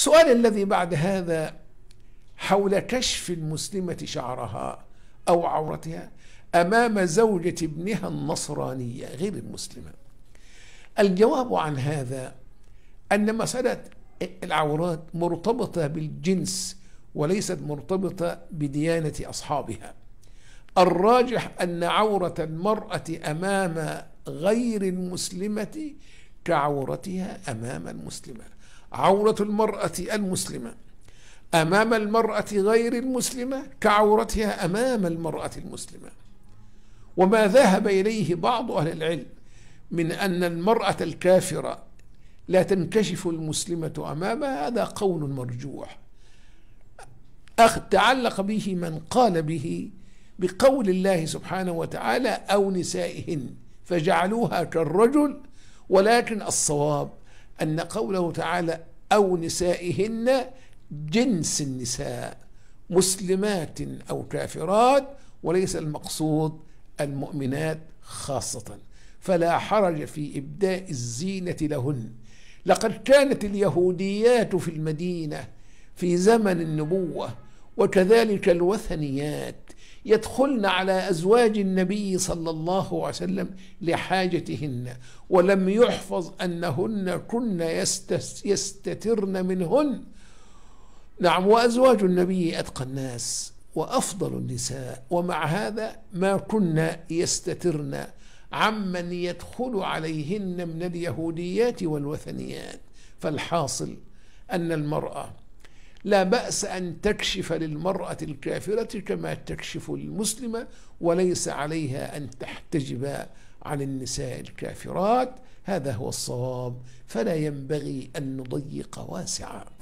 السؤال الذي بعد هذا حول كشف المسلمة شعرها أو عورتها أمام زوجة ابنها النصرانية غير المسلمة الجواب عن هذا أن مسألة العورات مرتبطة بالجنس وليست مرتبطة بديانة أصحابها الراجح أن عورة المرأة أمام غير المسلمة كعورتها أمام المسلمة عورة المرأة المسلمة أمام المرأة غير المسلمة كعورتها أمام المرأة المسلمة وما ذهب إليه بعض أهل العلم من أن المرأة الكافرة لا تنكشف المسلمة أمامها هذا قول مرجوح تعلق به من قال به بقول الله سبحانه وتعالى أو نسائهن فجعلوها كالرجل ولكن الصواب أن قوله تعالى أو نسائهن جنس النساء مسلمات أو كافرات وليس المقصود المؤمنات خاصة فلا حرج في إبداء الزينة لهن لقد كانت اليهوديات في المدينة في زمن النبوة وكذلك الوثنيات يدخلن على ازواج النبي صلى الله عليه وسلم لحاجتهن ولم يحفظ انهن كن يستترن منهن نعم وازواج النبي اتقى الناس وافضل النساء ومع هذا ما كن يستترن عمن يدخل عليهن من اليهوديات والوثنيات فالحاصل ان المراه لا بأس أن تكشف للمرأة الكافرة كما تكشف للمسلمة وليس عليها أن تحتجب عن النساء الكافرات هذا هو الصواب فلا ينبغي أن نضيق واسعا